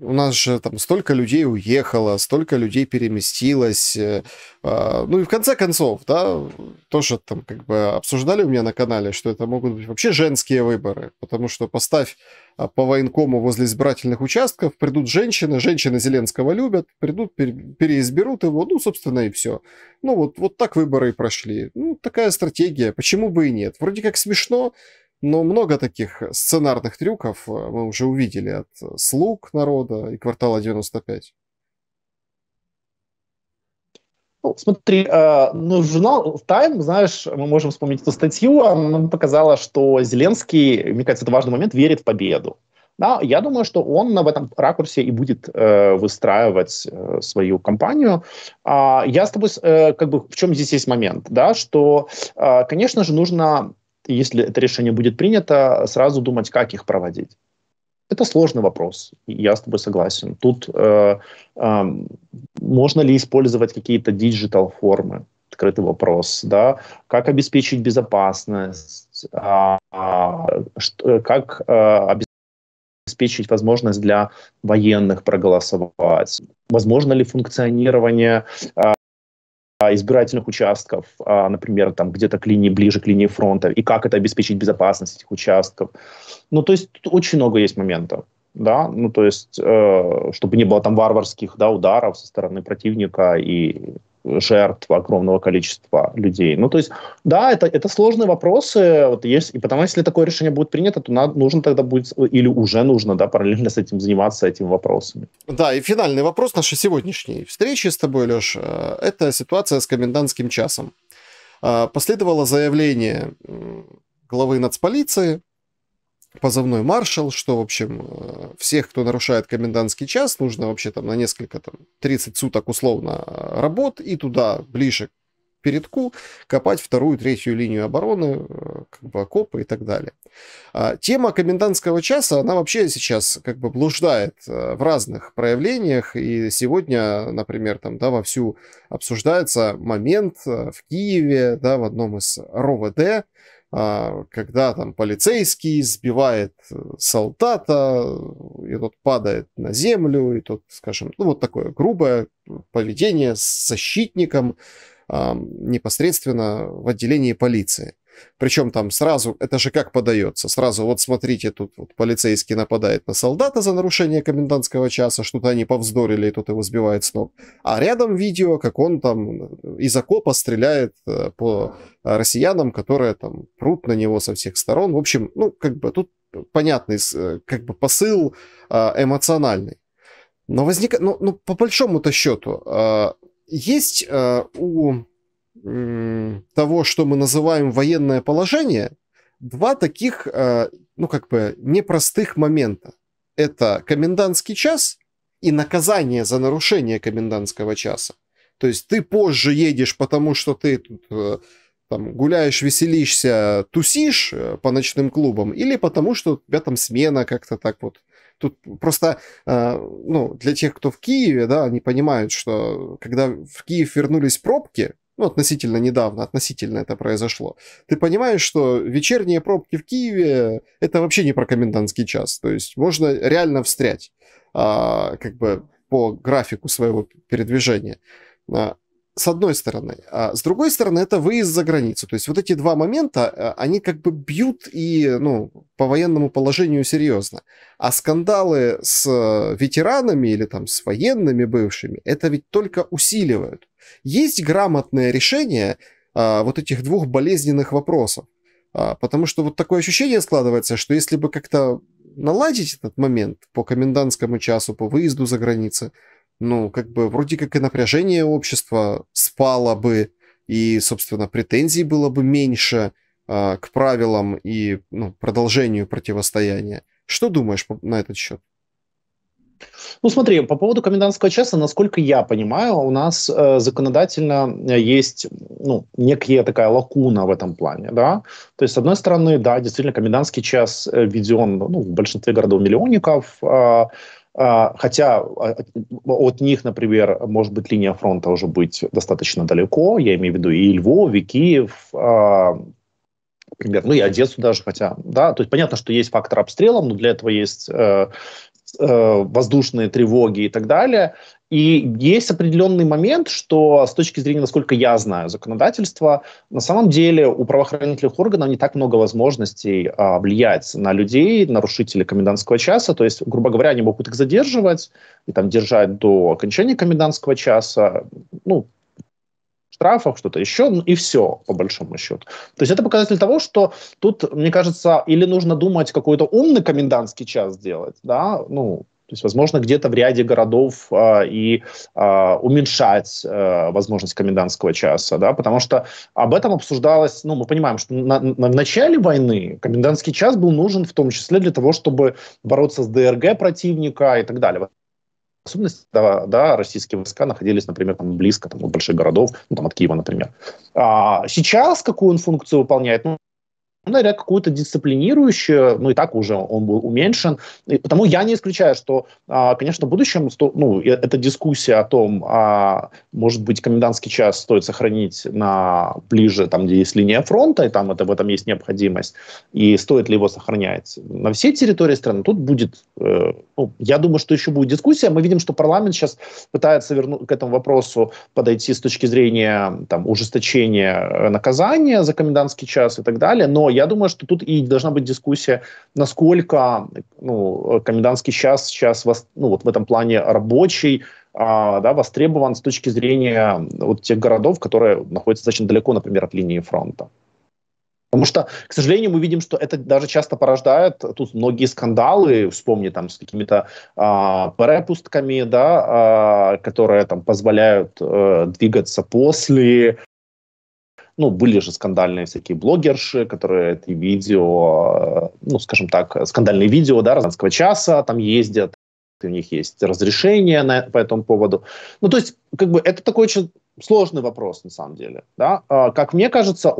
A: у нас же там столько людей уехало, столько людей переместилось. Э, а, ну и в конце концов, да, тоже там как бы обсуждали у меня на канале, что это могут быть вообще женские выборы, потому что поставь а, по военкому возле избирательных участков, придут женщины, женщины Зеленского любят, придут, переизберут его, ну, собственно, и все. Ну, вот, вот так выборы и прошли. Ну, такая стратегия, почему бы и нет. Вроде как смешно, но много таких сценарных трюков э, мы уже увидели от э, «Слуг народа» и «Квартала 95».
B: Ну, смотри, э, ну, журнал Time, знаешь, мы можем вспомнить эту статью, она показала, что Зеленский, мне кажется, это важный момент, верит в победу. Да, я думаю, что он в этом ракурсе и будет э, выстраивать э, свою кампанию. А, я с тобой, э, как бы, в чем здесь есть момент, да, что, э, конечно же, нужно если это решение будет принято, сразу думать, как их проводить. Это сложный вопрос, я с тобой согласен. Тут э, э, можно ли использовать какие-то диджитал-формы? Открытый вопрос, да? Как обеспечить безопасность? А, а, э, как а, обеспечить возможность для военных проголосовать? Возможно ли функционирование а, избирательных участков, а, например, там где-то к линии, ближе к линии фронта, и как это обеспечить безопасность этих участков. Ну, то есть очень много есть моментов да, ну то есть, э, чтобы не было там варварских, да, ударов со стороны противника и жертв огромного количества людей. Ну, то есть, да, это, это сложные вопросы, вот есть, и потому если такое решение будет принято, то надо, нужно тогда будет, или уже нужно, да, параллельно с этим заниматься этими вопросами.
A: Да, и финальный вопрос нашей сегодняшней встречи с тобой, Леш, э, это ситуация с комендантским часом. Э, последовало заявление главы нацполиции позывной маршал, что, в общем, э, всех, кто нарушает комендантский час, нужно вообще там на несколько, там, 30 суток условно э, работ и туда, ближе к передку, копать вторую, третью линию обороны, э, как бы окопы и так далее. А тема комендантского часа, она вообще сейчас как бы блуждает в разных проявлениях, и сегодня, например, там, да, вовсю обсуждается момент в Киеве, да, в одном из РОВД, а, когда там полицейский сбивает э, солдата, и тот падает на землю, и тот, скажем, ну вот такое грубое поведение с защитником непосредственно в отделении полиции. Причем там сразу, это же как подается, сразу вот смотрите, тут вот полицейский нападает на солдата за нарушение комендантского часа, что-то они повздорили, и тут его сбивает с ног. А рядом видео, как он там э, из окопа стреляет э, по россиянам, которые там прут на него со всех сторон. В общем, ну, как бы тут понятный э, как бы посыл эмоциональный. Но возник, ну, ну по большому-то счету, есть у того, что мы называем военное положение, два таких, э, ну как бы, непростых момента. Это комендантский час и наказание за нарушение комендантского часа. То есть ты позже едешь, потому что ты тут э, там, гуляешь, веселишься, тусишь э, по ночным клубам, или потому что у тебя там смена как-то так вот. Тут просто, ну, для тех, кто в Киеве, да, они понимают, что когда в Киев вернулись пробки, ну, относительно недавно, относительно это произошло, ты понимаешь, что вечерние пробки в Киеве — это вообще не про комендантский час. То есть можно реально встрять а, как бы по графику своего передвижения. А, с одной стороны. А с другой стороны, это выезд за границу. То есть вот эти два момента, а, они как бы бьют и, ну, по военному положению серьезно. А скандалы с э, ветеранами или там с военными бывшими, это ведь только усиливают. Есть грамотное решение а, вот этих двух болезненных вопросов. А, потому что вот такое ощущение складывается, что если бы как-то наладить этот момент по комендантскому часу, по выезду за границы, ну, как бы вроде как и напряжение общества спало бы, и, собственно, претензий было бы меньше а, к правилам и ну, продолжению противостояния. Что думаешь на этот счет?
B: Ну, смотри, по поводу комендантского часа, насколько я понимаю, у нас э, законодательно э, есть ну, некая такая лакуна в этом плане, да. То есть, с одной стороны, да, действительно, комендантский час э, введен ну, в большинстве городов-миллионников, э, э, Хотя а, от них, например, может быть, линия фронта уже быть достаточно далеко. Я имею в виду и Львов, и Киев, например, ну и Одессу даже, хотя, да, то есть понятно, что есть фактор обстрела, но для этого есть э, Э, воздушные тревоги и так далее. И есть определенный момент, что с точки зрения, насколько я знаю, законодательства, на самом деле у правоохранительных органов не так много возможностей а, влиять на людей, нарушителей комендантского часа. То есть, грубо говоря, они могут их задерживать и там держать до окончания комендантского часа. Ну, штрафах, что-то еще, ну и все, по большому счету. То есть это показатель того, что тут, мне кажется, или нужно думать какой-то умный комендантский час сделать да, ну, то есть, возможно, где-то в ряде городов э, и э, уменьшать э, возможность комендантского часа, да, потому что об этом обсуждалось, ну, мы понимаем, что на, на, в начале войны комендантский час был нужен в том числе для того, чтобы бороться с ДРГ противника и так далее особенности, да, да, российские войска находились, например, там близко там, от больших городов, ну, там, от Киева, например. А сейчас какую он функцию выполняет? Ну, наверное, какую-то дисциплинирующую, ну и так уже он был уменьшен. И потому я не исключаю, что, а, конечно, в будущем ну, эта дискуссия о том, а, может быть, комендантский час стоит сохранить на ближе, там, где есть линия фронта, и там это, в этом есть необходимость, и стоит ли его сохранять на всей территории страны, тут будет, э, ну, я думаю, что еще будет дискуссия. Мы видим, что парламент сейчас пытается вернуть к этому вопросу подойти с точки зрения там, ужесточения э, наказания за комендантский час и так далее, но я думаю, что тут и должна быть дискуссия, насколько ну, комендантский час сейчас ну, вот в этом плане рабочий, а, да, востребован с точки зрения вот тех городов, которые находятся достаточно далеко, например, от линии фронта. Потому что, к сожалению, мы видим, что это даже часто порождает тут многие скандалы, вспомни там с какими-то э, перепустками, да, э, которые там позволяют э, двигаться после ну, были же скандальные всякие блогерши, которые эти видео, ну, скажем так, скандальные видео, да, «Разданского часа» там ездят, у них есть разрешение на, по этому поводу. Ну, то есть, как бы, это такой очень сложный вопрос, на самом деле, да. А, как мне кажется,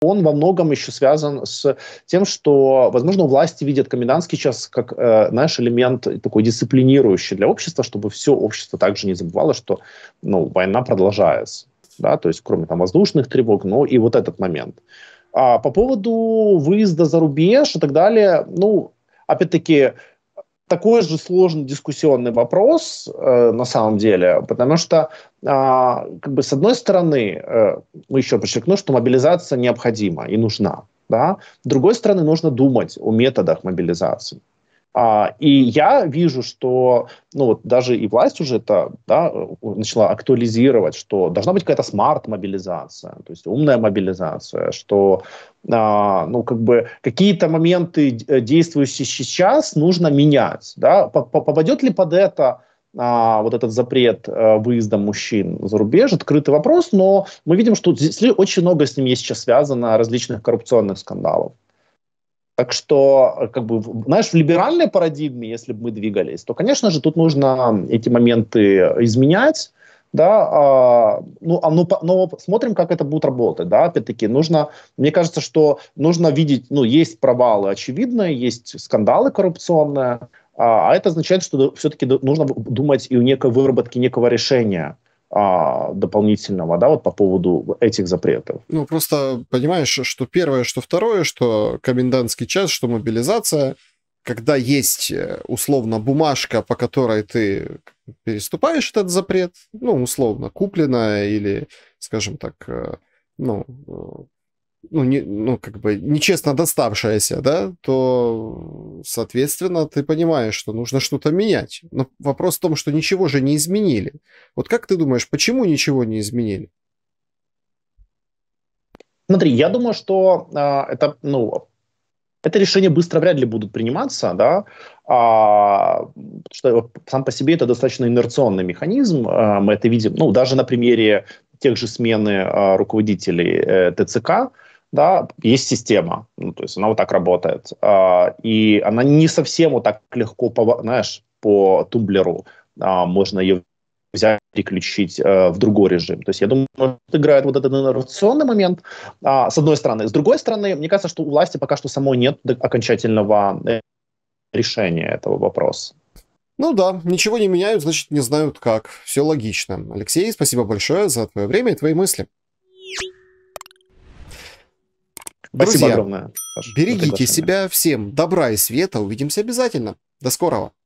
B: он во многом еще связан с тем, что, возможно, власти видят комендантский час как, э, знаешь, элемент такой дисциплинирующий для общества, чтобы все общество также не забывало, что ну, война продолжается да, то есть кроме там воздушных тревог, но и вот этот момент. А по поводу выезда за рубеж и так далее, ну, опять-таки, такой же сложный дискуссионный вопрос э, на самом деле, потому что, э, как бы, с одной стороны, э, мы ну, еще подчеркну, что мобилизация необходима и нужна. Да? С другой стороны, нужно думать о методах мобилизации. А, и я вижу, что ну, вот даже и власть уже это да, начала актуализировать, что должна быть какая-то смарт-мобилизация, то есть умная мобилизация, что а, ну, как бы какие-то моменты, э, действующие сейчас, нужно менять. Да? Попадет ли под это а, вот этот запрет а, выезда мужчин за рубеж, открытый вопрос, но мы видим, что очень много с ним есть сейчас связано различных коррупционных скандалов. Так что, как бы, знаешь, в либеральной парадигме, если бы мы двигались, то, конечно же, тут нужно эти моменты изменять, да, э, ну, а, ну, но смотрим, как это будет работать, да, опять-таки, нужно, мне кажется, что нужно видеть, ну, есть провалы очевидные, есть скандалы коррупционные, а, а это означает, что все-таки нужно думать и о некой выработке некого решения а, дополнительного, да, вот по поводу этих запретов.
A: Ну, просто понимаешь, что первое, что второе, что комендантский час, что мобилизация, когда есть э, условно бумажка, по которой ты переступаешь этот запрет, ну, условно, купленная или, скажем так, э, ну, э, ну, не, ну, как бы нечестно доставшаяся, да, то, соответственно, ты понимаешь, что нужно что-то менять. Но вопрос в том, что ничего же не
B: изменили. Вот как ты думаешь, почему ничего не изменили? Смотри, я думаю, что э, это, ну, это решение быстро вряд ли будут приниматься, да, а, что сам по себе это достаточно инерционный механизм, а, мы это видим, ну, даже на примере тех же смены а, руководителей э, ТЦК, да, есть система, ну, то есть она вот так работает, а, и она не совсем вот так легко, по, знаешь, по тумблеру а, можно ее взять, переключить э, в другой режим. То есть я думаю, что играет вот этот инновационный момент, а, с одной стороны. С другой стороны, мне кажется, что у власти пока что самой нет окончательного э, решения этого вопроса.
A: Ну да, ничего не меняют, значит, не знают как. Все логично. Алексей, спасибо большое за твое время и твои мысли. Спасибо Друзья, огромное. Саша, берегите себя всем. Добра и света. Увидимся обязательно. До скорого.